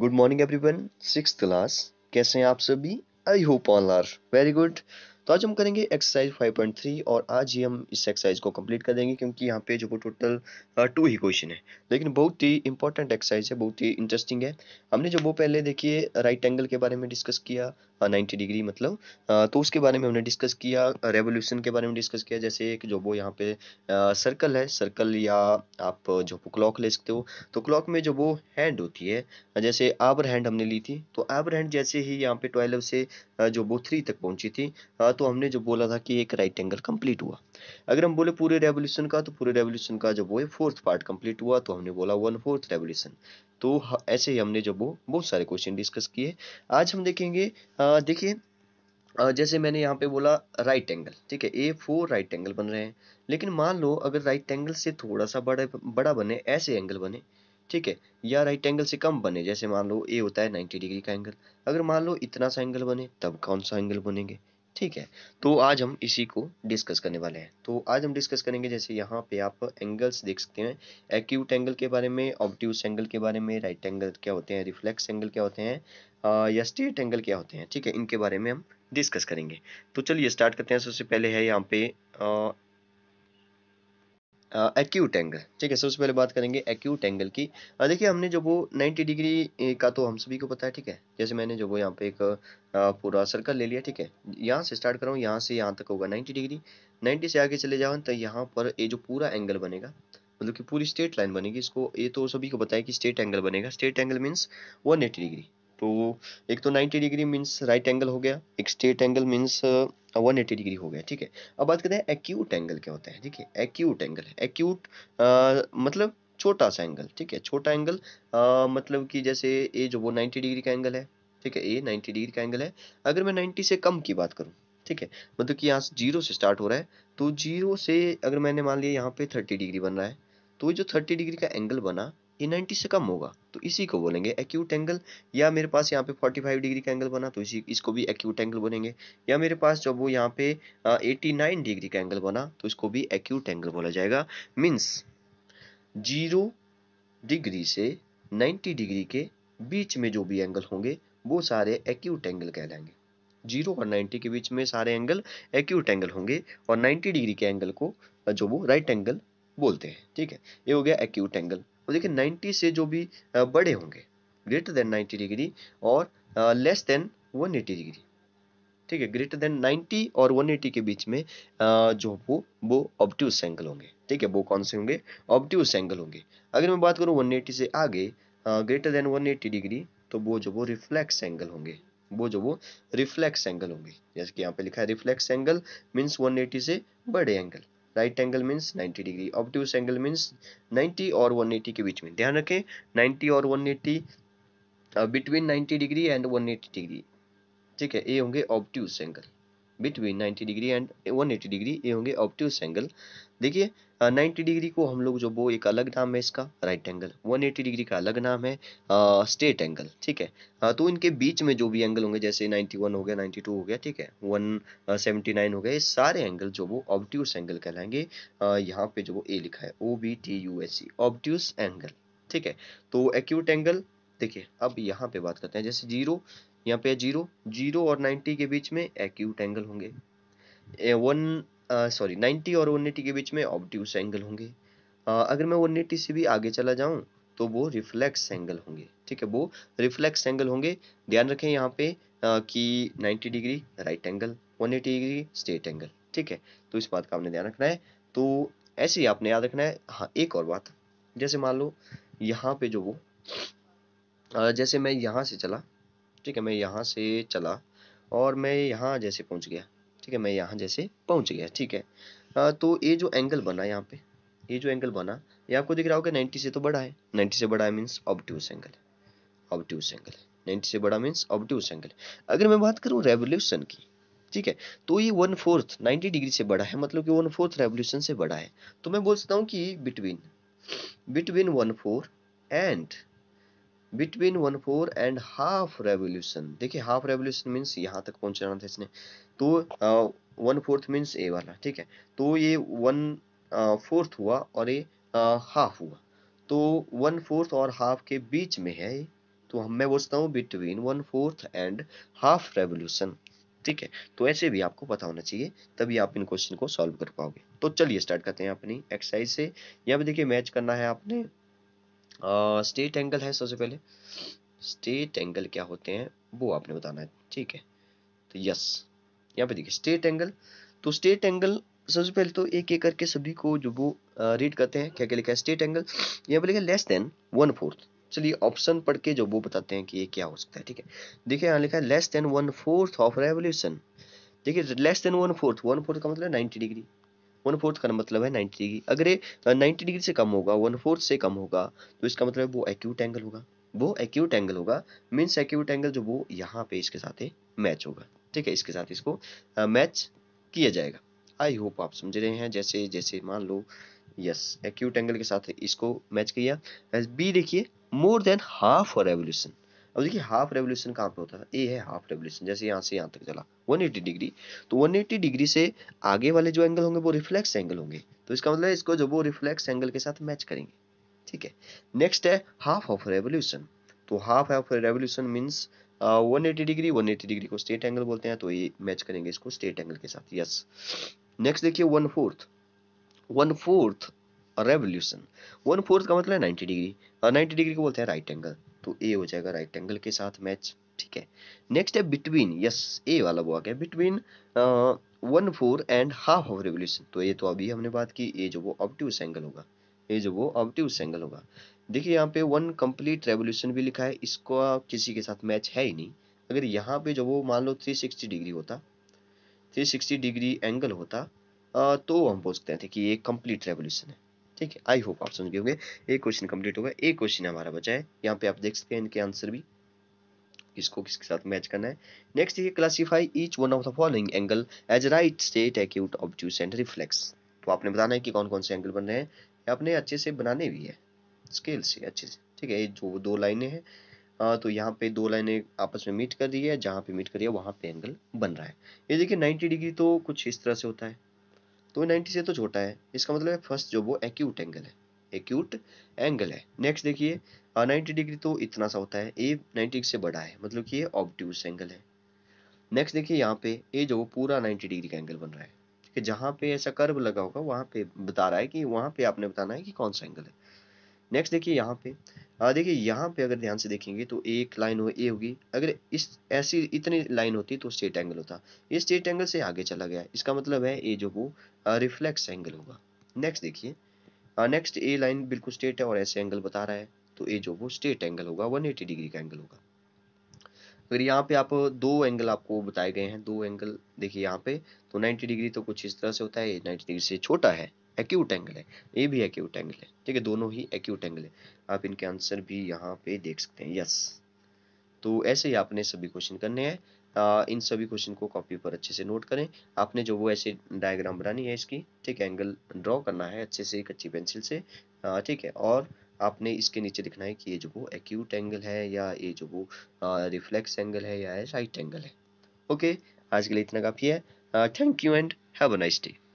good morning everyone six class कैसे हैं आप सभी I hope all are very good तो आज हम करेंगे एक्सरसाइज 5.3 और आज ही हम इस एक्सरसाइज को कंप्लीट कर देंगे क्योंकि यहाँ पे जो टोटल टू ही क्वेश्चन है लेकिन बहुत ही इंपॉर्टेंट एक्सरसाइज है बहुत ही इंटरेस्टिंग है हमने जो वो पहले देखिए राइट एंगल के बारे में डिस्कस किया नाइन्टी डिग्री मतलब तो उसके बारे में हमने डिस्कस किया रेवोल्यूशन के बारे में डिस्कस किया जैसे एक जो वो यहाँ पे सर्कल है सर्कल या आप जो क्लॉक ले सकते हो तो क्लॉक में जो वो हैंड होती है जैसे आबर हैंड हमने ली थी तो आबर हैंड जैसे ही यहाँ पे ट्वेल्व से जो वो थ्री तक पहुंची थी तो हमने जो बोला था कि एक राइट एंगल कंप्लीट हुआ अगर हम बोले पूरे रेवोल्यूशन का तो पूरे रेवोल्यूशन का जब वो फोर्थ पार्ट कंप्लीट हुआ तो हमने बोला वन फोर्थ रेवोल्यूशन तो ऐसे ही हमने जब वो बहुत सारे क्वेश्चन डिस्कस किए आज हम देखेंगे देखिए जैसे मैंने यहाँ पे बोला राइट एंगल ठीक है ए फोर राइट एंगल बन रहे हैं लेकिन मान लो अगर राइट एंगल से थोड़ा सा बड़ा बड़ा बने ऐसे एंगल बने ठीक है या राइट एंगल से कम बने जैसे मान लो ए होता है 90 डिग्री का एंगल अगर मान लो इतना सा एंगल बने तब कौन सा एंगल बनेंगे ठीक है तो आज हम इसी को डिस्कस करने वाले हैं तो आज हम डिस्कस करेंगे जैसे यहाँ पे आप एंगल्स देख सकते हैं एक्यूट एंगल के बारे में ऑब्ट्यूस एंगल के बारे में राइट एंगल क्या होते हैं रिफ्लेक्स एंगल क्या होते हैं या स्ट्रेट एंगल क्या होते हैं ठीक है इनके बारे में हम डिस्कस करेंगे तो चलिए स्टार्ट करते हैं सबसे पहले है यहाँ पे एक्यूट एंगल ठीक है सबसे पहले बात करेंगे एक्यूट एंगल की देखिए हमने जो वो 90 डिग्री का तो हम सभी को पता है ठीक है जैसे मैंने जो वो यहाँ पे एक पूरा सर्कल ले लिया ठीक है यहाँ से स्टार्ट कर यहाँ से यहाँ तक होगा 90 डिग्री 90 से आगे चले जाओ तो यहाँ पर ये जो पूरा एंगल बनेगा मतलब कि पूरी स्टेट लाइन बनेगी इसको ये तो सभी को पता है कि स्टेट एंगल बनेगा straight angle means one degree तो एक तो 90 डिग्री मीन्स राइट एंगल हो गया एक straight angle means one eighty degree हो गया ठीक है अब बात करते हैं एक्यूट एंगल क्या होता है ठीक है एक्यूट एंगल एक्यूट मतलब छोटा सा एंगल ठीक है छोटा एंगल आ, uh, मतलब कि जैसे ये जो वो 90 डिग्री का एंगल है ठीक है ये 90 डिग्री का एंगल है अगर मैं 90 से कम की बात करूँ ठीक है मतलब कि यहाँ से जीरो से स्टार्ट हो रहा है तो जीरो से अगर मैंने मान लिया यहाँ पे थर्टी डिग्री बन रहा है तो जो थर्टी डिग्री का एंगल बना ये 90 से कम होगा तो इसी को बोलेंगे एक्यूट एंगल या मेरे पास यहाँ पे 45 डिग्री का एंगल बना तो इसी इसको भी एक्यूट एंगल बोलेंगे या मेरे पास जब वो यहाँ पे आ, 89 डिग्री का एंगल बना तो इसको भी एक्यूट एंगल बोला जाएगा मीन्स जीरो डिग्री से 90 डिग्री के बीच में जो भी एंगल होंगे वो सारे एक्यूट एंगल कहलाएंगे जीरो और नाइन्टी के बीच में सारे एंगल एक्यूट एंगल होंगे और नाइन्टी डिग्री के एंगल को जो वो राइट एंगल बोलते हैं ठीक है ये हो गया एक्यूट एंगल और देखिए नाइन्टी से जो भी बड़े होंगे ग्रेटर देन नाइन्टी डिग्री और लेस देन एटी डिग्री ठीक है ग्रेटर देन 90 और 180 के बीच में जो वो वो ऑप्टिवस एंगल होंगे ठीक है वो कौन से होंगे ऑप्टिवस एंगल होंगे अगर मैं बात करूँ 180 से आगे ग्रेटर देन 180 डिग्री तो वो जो वो रिफ्लेक्स एंगल होंगे वो जो वो रिफ्लेक्स एंगल होंगे जैसे कि यहाँ पे लिखा है रिफ्लेक्स एंगल मीन्स 180 से बड़े angle right angle means 90 degree obtuse angle means 90 और 180 के बीच में ध्यान रखें 90 और 180 बिटवीन 90 डिग्री एंड 180 डिग्री ठीक है ये होंगे obtuse angle between 90 degree and 180 degree ये होंगे ऑब्ट्यूस एंगल देखिए 90 डिग्री को हम लोग जो वो एक अलग नाम है इसका राइट एंगल 180 डिग्री का अलग नाम है स्टेट एंगल ठीक है आ, तो इनके बीच में जो भी एंगल होंगे जैसे 91 हो गया 92 हो गया ठीक है 179 हो गया ये सारे एंगल जो वो ऑब्ट्यूस एंगल कहलाएंगे यहाँ पे जो वो ए लिखा है O B T U S C obtuse angle ठीक है तो एक्यूट एंगल देखिए अब यहाँ पे बात करते हैं जैसे जीरो यहाँ पे जीरो जीरो और नाइन्टी के बीच में एक्यूट एंगल होंगे वन सॉरी 90 और 180 के बीच में ऑब्ट्यूस एंगल होंगे uh, अगर मैं 180 से भी आगे चला जाऊं तो वो रिफ्लेक्स एंगल होंगे ठीक है वो रिफ्लेक्स एंगल होंगे ध्यान रखें यहाँ पे uh, कि 90 degree right angle 180 degree straight angle ठीक है तो इस बात का आपने ध्यान रखना है तो ऐसे ही आपने याद रखना है हाँ एक और बात जैसे मान लो यहाँ पे जो वो जैसे मैं यहाँ से चला ठीक है मैं यहाँ से चला और मैं यहाँ जैसे पहुँच गया ठीक है मैं यहाँ जैसे पहुँच गया ठीक है आ, तो ये जो एंगल बना यहाँ पे ये जो एंगल बना ये आपको दिख रहा होगा नाइन्टी से तो बड़ा है नाइन्टी से बड़ा है मीन्स ऑब्ट्यूस एंगल है ऑब्ट्यूस एंगल नाइन्टी से बड़ा मीन्स ऑब्ट्यूस एंगल अगर मैं बात करूँ रेवोल्यूशन की ठीक है तो ये वन फोर्थ नाइन्टी डिग्री से बड़ा है मतलब कि वन फोर्थ रेवोल्यूशन से बड़ा है तो मैं बोल सकता हूँ कि between between one four and between one four and half revolution देखिए हाफ रेवोल्यूशन मीन्स यहाँ तक पहुँचाना था इसने तो वन फोर्थ मीन्स ए वाला ठीक है तो ये वन फोर्थ हुआ और ये हाफ हुआ तो वन फोर्थ और हाफ के बीच में है तो हम मैं बोलता हूँ between one fourth and half revolution ठीक है तो ऐसे भी आपको पता होना चाहिए तभी आप इन क्वेश्चन को सॉल्व कर पाओगे तो चलिए स्टार्ट करते हैं अपनी एक्सरसाइज से यहाँ पे देखिए मैच करना है आपने स्टेट एंगल है सबसे पहले स्टेट एंगल क्या होते हैं वो आपने बताना है ठीक है तो यस यहाँ पे देखिए स्टेट एंगल तो स्टेट एंगल सबसे पहले तो एक एक करके सभी को जो वो रीड करते हैं क्या क्या लिखा है स्टेट एंगल यहाँ पे लिखा है लेस देन वन फोर्थ चलिए ऑप्शन पढ़ के जो वो बताते हैं कि ये क्या हो सकता है ठीक है देखिए यहाँ लिखा है less than one fourth of revolution देखिए less than one fourth one fourth का मतलब नाइनटी डिग्री वन फोर्थ का मतलब है नाइनटी डिग्री मतलब अगर नाइनटी डिग्री से कम होगा वन फोर्थ से कम होगा तो इसका मतलब वो एक्यूट एंगल होगा वो एक्यूट एंगल होगा मीन्स एक्यूट एंगल जो वो यहाँ पे इसके साथ मैच होगा ठीक है इसके साथ इसको मैच किया जाएगा आई होप आप समझ रहे हैं जैसे जैसे मान लो यस एक्यूट एंगल के साथ इसको मैच किया बी देखिए more than half for revolution अब देखिए हाफ रेवोल्यूशन कहाँ पे होता है ए है हाफ रेवोल्यूशन जैसे यहाँ से यहाँ तक चला 180 डिग्री तो 180 डिग्री से आगे वाले जो एंगल होंगे वो रिफ्लेक्स एंगल होंगे तो इसका मतलब इसको जो वो रिफ्लेक्स एंगल के साथ मैच करेंगे ठीक है नेक्स्ट है हाफ ऑफ रेवोल्यूशन तो half of revolution means one eighty degree one eighty degree को स्टेट एंगल बोलते हैं तो ये मैच करेंगे इसको स्टेट एंगल के साथ यस नेक्स्ट देखिए one fourth one fourth revolution one fourth का मतलब है नाइन्टी डिग्री और नाइन्टी डिग्री को बोलते हैं राइट एंगल तो ए हो जाएगा राइट एंगल के साथ मैच ठीक है नेक्स्ट है बिटवीन यस ए वाला वो आ गया between one four and half of revolution तो ये तो अभी हमने बात की ये जो वो ऑप्टिव एंगल होगा ये जो वो ऑप्टिव एंगल होगा देखिए यहाँ पे वन कंप्लीट रेवोल्यूशन भी लिखा है इसको किसी के साथ मैच है ही नहीं अगर यहाँ पे जो वो मान लो 360 डिग्री होता 360 डिग्री एंगल होता तो हम बोल सकते थे कि ये कंप्लीट रेवोल्यूशन है ठीक है आई होप आप समझ गए होंगे एक क्वेश्चन कंप्लीट होगा एक क्वेश्चन हमारा बचा है यहाँ पे आप देख सकते हैं इनके आंसर भी किसको किसके साथ मैच करना है नेक्स्ट ये classify each one of the following angle as right straight acute obtuse and reflex तो आपने बताना है कि कौन कौन से एंगल बन रहे हैं आपने अच्छे से बनाने भी है स्केल से अच्छे से ठीक है ये जो दो लाइनें हैं हाँ, तो यहाँ पे दो लाइनें आपस में मीट कर रही है जहाँ पे मीट कर दिया है वहाँ पे एंगल बन रहा है ये देखिए नाइन्टी डिग्री तो कुछ इस तरह से होता है तो नाइन्टी से तो छोटा है इसका मतलब है फर्स्ट जो वो एक्यूट एंगल है एक्यूट एंगल है नेक्स्ट देखिए नाइन्टी हाँ, डिग्री तो इतना सा होता है ए नाइन्टी से बड़ा है मतलब कि ये ऑब्ट्यूस एंगल है नेक्स्ट देखिए यहाँ पे ये जो पूरा 90 डिग्री का एंगल बन रहा है कि जहाँ पे ऐसा कर्व लगा होगा वहाँ पे बता रहा है कि वहाँ पे आपने बताना है कि कौन सा एंगल है नेक्स्ट देखिए यहाँ पे देखिए यहाँ पे अगर ध्यान से देखेंगे तो एक लाइन हो ए होगी अगर इस ऐसी इतनी लाइन होती तो स्टेट एंगल होता ये स्टेट एंगल से आगे चला गया इसका मतलब है ए जो वो रिफ्लेक्स एंगल होगा नेक्स्ट देखिए नेक्स्ट ए लाइन बिल्कुल स्टेट है और ऐसे एंगल बता रहा है तो ए जो वो स्टेट एंगल होगा वन एटी डिग्री का एंगल होगा अगर यहाँ पे आप दो एंगल आपको बताए गए हैं दो एंगल देखिए यहाँ पे तो 90 डिग्री तो कुछ इस तरह से होता है 90 डिग्री से छोटा है एक्यूट एंगल है ये भी एक्यूट एंगल है ठीक है दोनों ही एक्यूट एंगल है आप इनके आंसर भी यहाँ पे देख सकते हैं यस तो ऐसे ही आपने सभी क्वेश्चन करने हैं इन सभी क्वेश्चन को कॉपी पर अच्छे से नोट करें आपने जो वो ऐसे डायग्राम बनानी है इसकी ठीक है एंगल ड्रॉ करना है अच्छे से एक अच्छी पेंसिल से ठीक है और आपने इसके नीचे लिखना है कि ये जो वो एक्यूट एंगल है या ये जो वो रिफ्लेक्स एंगल है या राइट एंगल है ओके आज के लिए इतना काफ़ी है thank you and have a nice day